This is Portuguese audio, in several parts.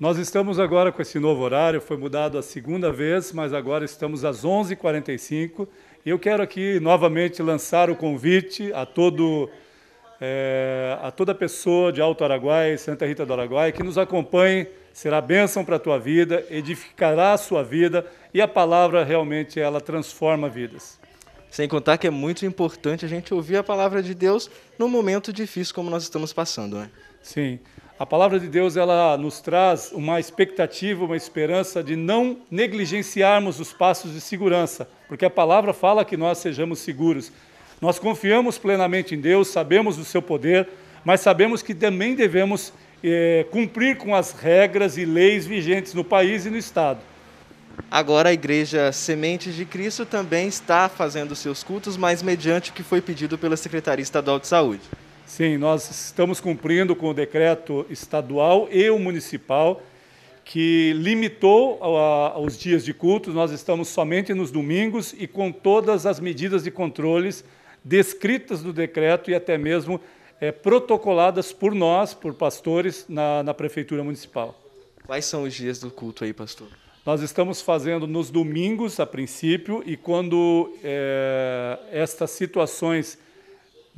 Nós estamos agora com esse novo horário, foi mudado a segunda vez, mas agora estamos às 11h45. E eu quero aqui novamente lançar o convite a, todo, é, a toda pessoa de Alto Araguai, Santa Rita do Araguai, que nos acompanhe. Será bênção para a tua vida, edificará a sua vida e a palavra realmente ela transforma vidas. Sem contar que é muito importante a gente ouvir a palavra de Deus num momento difícil como nós estamos passando, né? Sim. A palavra de Deus ela nos traz uma expectativa, uma esperança de não negligenciarmos os passos de segurança, porque a palavra fala que nós sejamos seguros. Nós confiamos plenamente em Deus, sabemos do seu poder, mas sabemos que também devemos é, cumprir com as regras e leis vigentes no país e no Estado. Agora a Igreja Sementes de Cristo também está fazendo seus cultos, mas mediante o que foi pedido pela Secretaria Estadual de Saúde. Sim, nós estamos cumprindo com o decreto estadual e o municipal que limitou a, os dias de culto. Nós estamos somente nos domingos e com todas as medidas de controles descritas no decreto e até mesmo é, protocoladas por nós, por pastores, na, na prefeitura municipal. Quais são os dias do culto aí, pastor? Nós estamos fazendo nos domingos, a princípio, e quando é, estas situações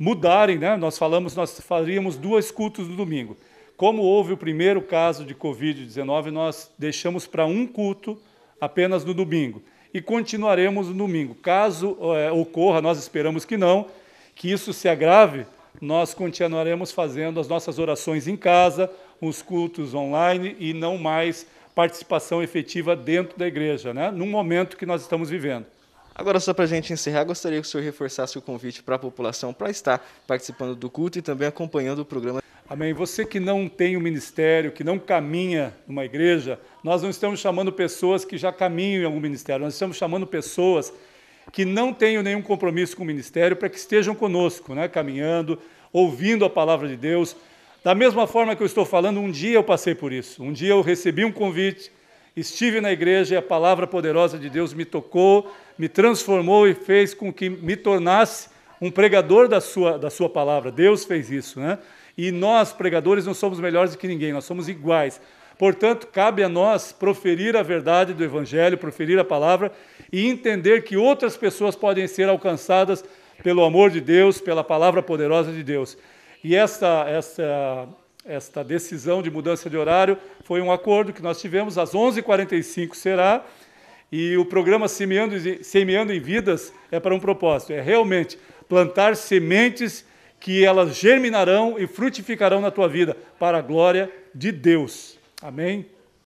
mudarem, né? Nós falamos, nós faríamos dois cultos no domingo. Como houve o primeiro caso de Covid-19, nós deixamos para um culto apenas no domingo e continuaremos no domingo. Caso é, ocorra, nós esperamos que não, que isso se agrave, nós continuaremos fazendo as nossas orações em casa, os cultos online e não mais participação efetiva dentro da igreja, né? num momento que nós estamos vivendo. Agora, só para a gente encerrar, gostaria que o senhor reforçasse o convite para a população para estar participando do culto e também acompanhando o programa. Amém. Você que não tem o um ministério, que não caminha numa igreja, nós não estamos chamando pessoas que já caminham em algum ministério, nós estamos chamando pessoas que não tenham nenhum compromisso com o ministério para que estejam conosco, né, caminhando, ouvindo a palavra de Deus. Da mesma forma que eu estou falando, um dia eu passei por isso. Um dia eu recebi um convite Estive na igreja e a palavra poderosa de Deus me tocou, me transformou e fez com que me tornasse um pregador da sua, da sua palavra. Deus fez isso, né? E nós, pregadores, não somos melhores do que ninguém, nós somos iguais. Portanto, cabe a nós proferir a verdade do Evangelho, proferir a palavra e entender que outras pessoas podem ser alcançadas pelo amor de Deus, pela palavra poderosa de Deus. E essa, essa esta decisão de mudança de horário foi um acordo que nós tivemos, às 11h45 será, e o programa Semeando, Semeando em Vidas é para um propósito, é realmente plantar sementes que elas germinarão e frutificarão na tua vida, para a glória de Deus. Amém?